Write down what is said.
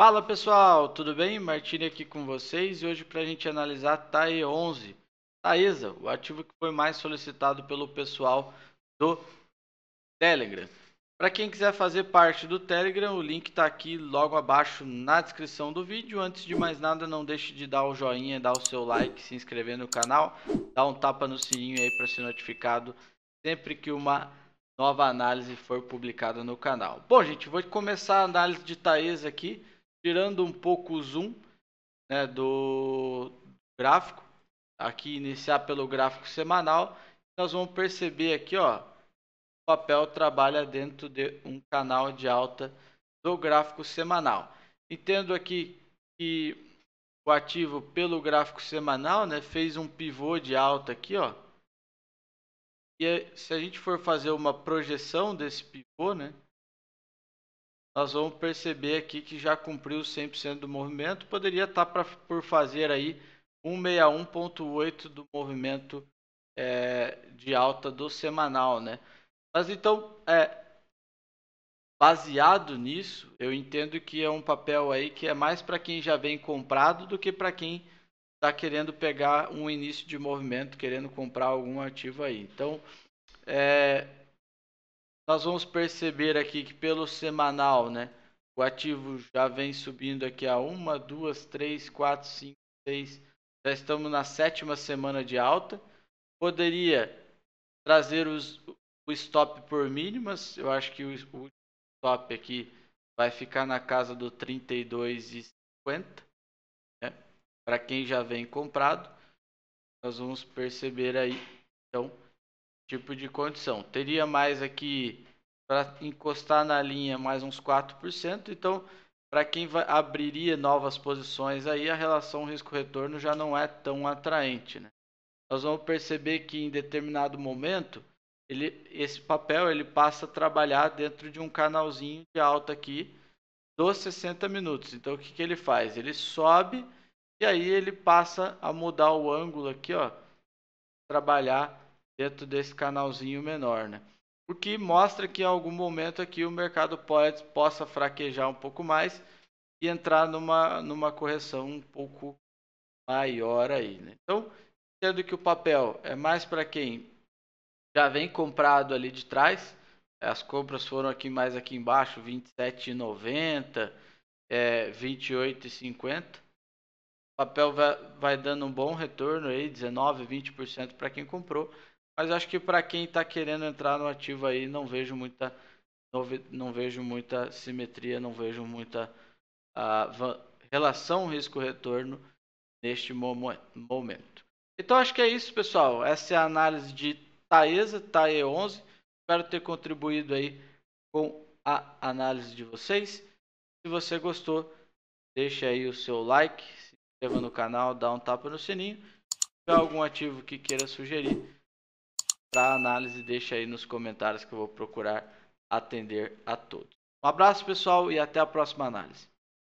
Fala pessoal, tudo bem? Martini aqui com vocês e hoje para a gente analisar TAE 11, Taesa, o ativo que foi mais solicitado pelo pessoal do Telegram. Para quem quiser fazer parte do Telegram, o link está aqui logo abaixo na descrição do vídeo. Antes de mais nada, não deixe de dar o joinha, dar o seu like, se inscrever no canal, dar um tapa no sininho aí para ser notificado sempre que uma nova análise for publicada no canal. Bom, gente, vou começar a análise de Taesa aqui tirando um pouco o zoom né, do gráfico, aqui iniciar pelo gráfico semanal, nós vamos perceber aqui, ó, o papel trabalha dentro de um canal de alta do gráfico semanal. Entendo aqui que o ativo pelo gráfico semanal, né, fez um pivô de alta aqui, ó. E é, se a gente for fazer uma projeção desse pivô, né, nós vamos perceber aqui que já cumpriu 100% do movimento, poderia estar tá pra, por fazer aí 161.8 do movimento é, de alta do semanal, né? Mas então, é, baseado nisso, eu entendo que é um papel aí que é mais para quem já vem comprado do que para quem está querendo pegar um início de movimento, querendo comprar algum ativo aí. Então, é, nós vamos perceber aqui que pelo semanal, né? O ativo já vem subindo aqui a uma, duas, três, quatro, cinco, seis. Já estamos na sétima semana de alta. Poderia trazer os, o stop por mínimas. Eu acho que o, o stop aqui vai ficar na casa do 32,50. Né? Para quem já vem comprado, nós vamos perceber aí. Então, tipo de condição. Teria mais aqui para encostar na linha mais uns 4%. Então, para quem vai, abriria novas posições aí, a relação risco-retorno já não é tão atraente. Né? Nós vamos perceber que em determinado momento, ele, esse papel ele passa a trabalhar dentro de um canalzinho de alta aqui dos 60 minutos. Então, o que, que ele faz? Ele sobe e aí ele passa a mudar o ângulo aqui, ó, trabalhar dentro desse canalzinho menor, né? O que mostra que em algum momento aqui o mercado pode, possa fraquejar um pouco mais e entrar numa, numa correção um pouco maior aí, né? Então, sendo que o papel é mais para quem já vem comprado ali de trás, as compras foram aqui mais aqui embaixo, 27,90, é, 28,50. O papel vai, vai, dando um bom retorno aí, 19, 20% para quem comprou. Mas acho que para quem está querendo entrar no ativo aí, não vejo muita não, não vejo muita simetria, não vejo muita uh, relação risco-retorno neste momo, momento. Então acho que é isso, pessoal. Essa é a análise de Taesa, TAE11. Espero ter contribuído aí com a análise de vocês. Se você gostou, deixe aí o seu like, se inscreva no canal, dá um tapa no sininho. Se tiver algum ativo que queira sugerir, para análise, deixa aí nos comentários que eu vou procurar atender a todos. Um abraço, pessoal, e até a próxima análise.